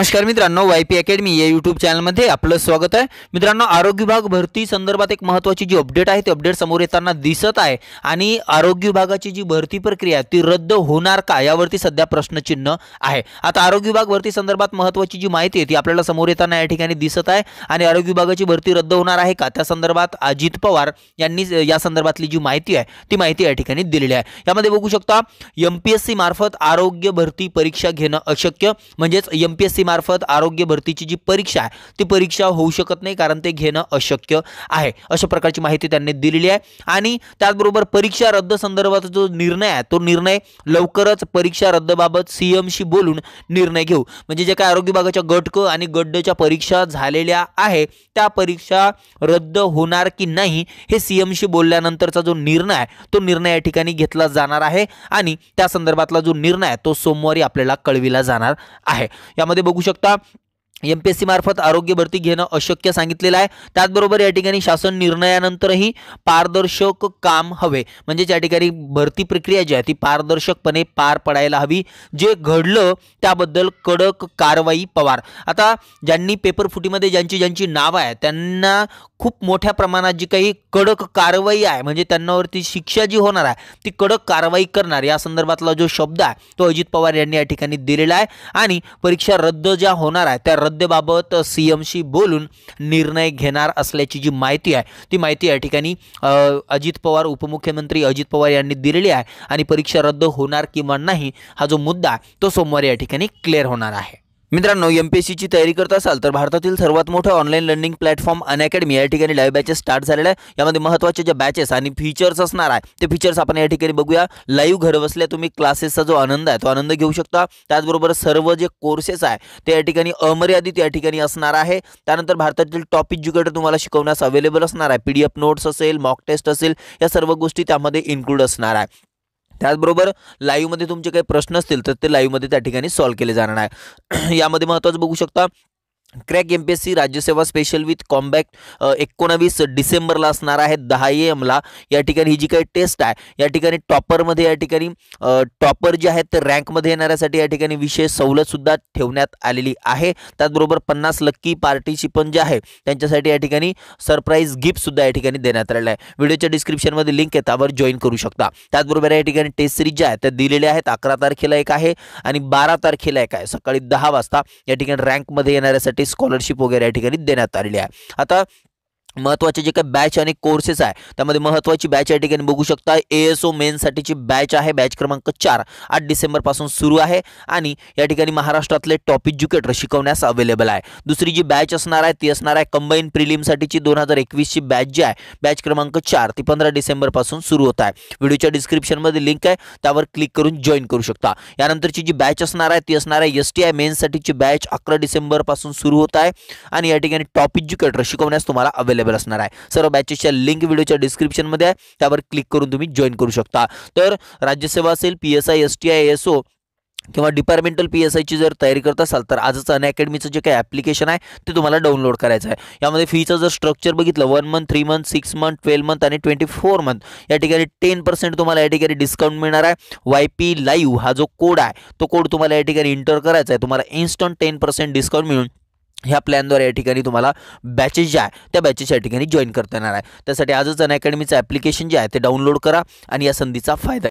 नमस्कार मित्रांनो Y P academy या युट्यूब चॅनलमध्ये आपलं स्वागत आहे मित्रांनो आरोग्य विभाग भरती संदर्भात एक महत्त्वाची जी अपडेट आहे ती अपडेट समोर येताना दिसत आहे आणि आरोग्य विभागाची जी भरती प्रक्रिया ती रद्द होणार का यावरती सध्या प्रश्नचिन्ह आहे आता आरोग्य विभाग भरती संदर्भात महत्त्वाची जी माहिती आहे ती आपल्याला समोर येताना या ठिकाणी दिसत आहे आणि आरोग्य विभागाची भरती रद्द होणार आहे का त्या संदर्भात अजित पवार यांनी या संदर्भातली जी माहिती आहे ती माहिती या ठिकाणी दिलेली आहे यामध्ये बघू शकता एम पी एस मार्फत आरोग्य भरती परीक्षा घेणं अशक्य म्हणजेच एम पी एस सी मार्फत आरोग्य भरतीची जी परीक्षा आहे ती परीक्षा होऊ शकत नाही कारण ते घेणं अशक्य आहे अशा प्रकारची माहिती त्यांनी दिलेली आहे आणि त्याचबरोबर परीक्षा रद्द संदर्भाचा जो निर्णय आहे तो निर्णय लवकरच परीक्षा रद्दबाबत सीएमशी बोलून निर्णय घेऊ म्हणजे जे काय आरोग्य विभागाच्या गटक आणि गड्डच्या परीक्षा झालेल्या आहे त्या परीक्षा रद्द होणार की नाही हे सीएमशी बोलल्यानंतरचा जो निर्णय आहे तो निर्णय या ठिकाणी घेतला जाणार आहे आणि त्या संदर्भातला जो निर्णय आहे तो सोमवारी आपल्याला कळविला जाणार आहे यामध्ये बघू बघू शकता एम पी एस मार्फत आरोग्य भरती घेणं अशक्य सांगितलेलं आहे त्याचबरोबर या ठिकाणी शासन निर्णयानंतरही पारदर्शक काम हवे म्हणजेच या ठिकाणी भरती प्रक्रिया जी आहे ती पारदर्शकपणे पार पडायला हवी जे घडलं त्याबद्दल कडक कारवाई पवार आता ज्यांनी पेपर फुटीमध्ये ज्यांची ज्यांची नावं आहे त्यांना खूप मोठ्या प्रमाणात जी काही कडक कारवाई आहे म्हणजे त्यांनावरती शिक्षा जी होणार आहे ती कडक कारवाई करणार या संदर्भातला जो शब्द आहे तो अजित पवार यांनी या ठिकाणी दिलेला आहे आणि परीक्षा रद्द ज्या होणार आहे त्या रद्दबाबत सी एमशी बोलून निर्णय घेणार असल्याची जी माहिती आहे ती माहिती या ठिकाणी अजित पवार उपमुख्यमंत्री अजित पवार यांनी दिलेली आहे आणि परीक्षा रद्द होणार किंवा नाही हा जो मुद्दा तो सोमवारी या ठिकाणी क्लिअर होणार आहे मित्रांनो एम पी एस सीची तयारी करत असाल तर भारतातील सर्वात मोठं online learning platform Unacademy या ठिकाणी लाईव्ह बॅचेस स्टार्ट झालेल्या आहे यामध्ये महत्त्वाचे जे बॅचेस आणि फीचर्स असणार आहे ते फीचर्स आपण या ठिकाणी बघूया लाईव्ह घर बसल्या तुम्ही क्लासेसचा जो आनंद आहे तो आनंद घेऊ शकता त्याचबरोबर सर्व जे कोर्सेस आहे ते या ठिकाणी अमर्यादित या ठिकाणी असणार आहे त्यानंतर भारतातील टॉप एज्युकेटर तुम्हाला शिकवण्यास अवेलेबल असणार आहे पी डी एफ नोट्स असेल मॉक टेस्ट असेल या सर्व गोष्टी त्यामध्ये इन्क्लूड असणार आहे त्याचबरोबर लाईव्हमध्ये तुमचे काही प्रश्न असतील तर ते लाईव्हमध्ये त्या ठिकाणी सॉल्व केले जाणार आहे यामध्ये महत्त्वाचं बघू शकता crack M P S C Rajyaseva special with compact एकोणावीस डिसेंबरला असणार आहे दहा ए एमला या ठिकाणी ही जी काही टेस्ट आहे या ठिकाणी टॉपरमध्ये या ठिकाणी टॉपर जे आहेत ते रँकमध्ये येणाऱ्यासाठी या ठिकाणी विशेष सवलतसुद्धा ठेवण्यात आलेली आहे त्याचबरोबर पन्नास लक्की पार्टिसिपंट जे आहे त्यांच्यासाठी या ठिकाणी सरप्राईज गिफ्टसुद्धा या ठिकाणी देण्यात आलेलं आहे व्हिडिओच्या डिस्क्रिप्शनमध्ये लिंक आहे त्यावर जॉईन करू शकता त्याचबरोबर या ठिकाणी टेस्ट सिरीज ज्या आहेत त्या दिलेल्या आहेत अकरा तारखेला एक आहे आणि बारा तारखेला एक आहे सकाळी दहा वाजता या ठिकाणी रँकमध्ये येणाऱ्यासाठी स्कॉलरशिप वगैरे या ठिकाणी देण्यात आलेली आहे आता महत्वाचे जे काही बॅच आणि कोर्सेस आहे त्यामध्ये महत्वाची बॅच या ठिकाणी बघू शकता ए एस ओ मेनसाठीची बॅच आहे बॅच क्रमांक चार आठ डिसेंबरपासून सुरू आहे आणि या ठिकाणी महाराष्ट्रातले टॉप एज्युकेटर शिकवण्यास अवेलेबल आहे दुसरी जी बॅच असणार आहे ती असणार आहे कंबाईन प्रिलिमसाठीची दोन हजार एकवीसची बॅच जी आहे बॅच क्रमांक चार ती पंधरा डिसेंबरपासून सुरू होत आहे व्हिडिओच्या डिस्क्रिप्शनमध्ये लिंक आहे त्यावर क्लिक करून जॉईन करू शकता यानंतरची जी बॅच असणार आहे ती असणार आहे एस टी आय मेन्ससाठीची बॅच अकरा डिसेंबरपासून सुरू होत आहे आणि या ठिकाणी टॉप एज्युकेटर शिकवण्यास तुम्हाला अवेलेबल अवेलेबल असणार आहे सर्व बॅचेसच्या लिंक व्हिडिओच्या डिस्क्रिप्शनमध्ये आहे त्यावर क्लिक करून तुम्ही जॉईन करू शकता तर राज्यसेवा असेल P S I S T I S O किंवा डिपार्टमेंटल पी एस आयची जर तयारी करत असाल तर आजच अनअकॅडमीचं जे काही ॲप्लिकेशन आहे ते तुम्हाला डाउनलोड करायचं आहे यामध्ये फीचं जर स्ट्रक्चर बघितलं one month three month six month twelve month आणि ट्वेंटी फोर मंथ या ठिकाणी टेन पर्सेंट तुम्हाला या ठिकाणी डिस्काउंट मिळणार आहे वाय पी लाईव्ह हा जो कोड आहे तो कोड तुम्हाला या ठिकाणी इंटर करायचा आहे तुम्हाला इन्स्टंट टेन पर्सेंट डिस्काउंट मिळून ह्या प्लॅनद्वारे या ठिकाणी तुम्हाला बॅचेस जे आहे त्या बॅचेस या ठिकाणी जॉईन करता येणार आहे त्यासाठी आजच अन अकॅडमीचं ॲप्लिकेशन जे आहे ते डाउनलोड करा आणि या संधीचा फायदा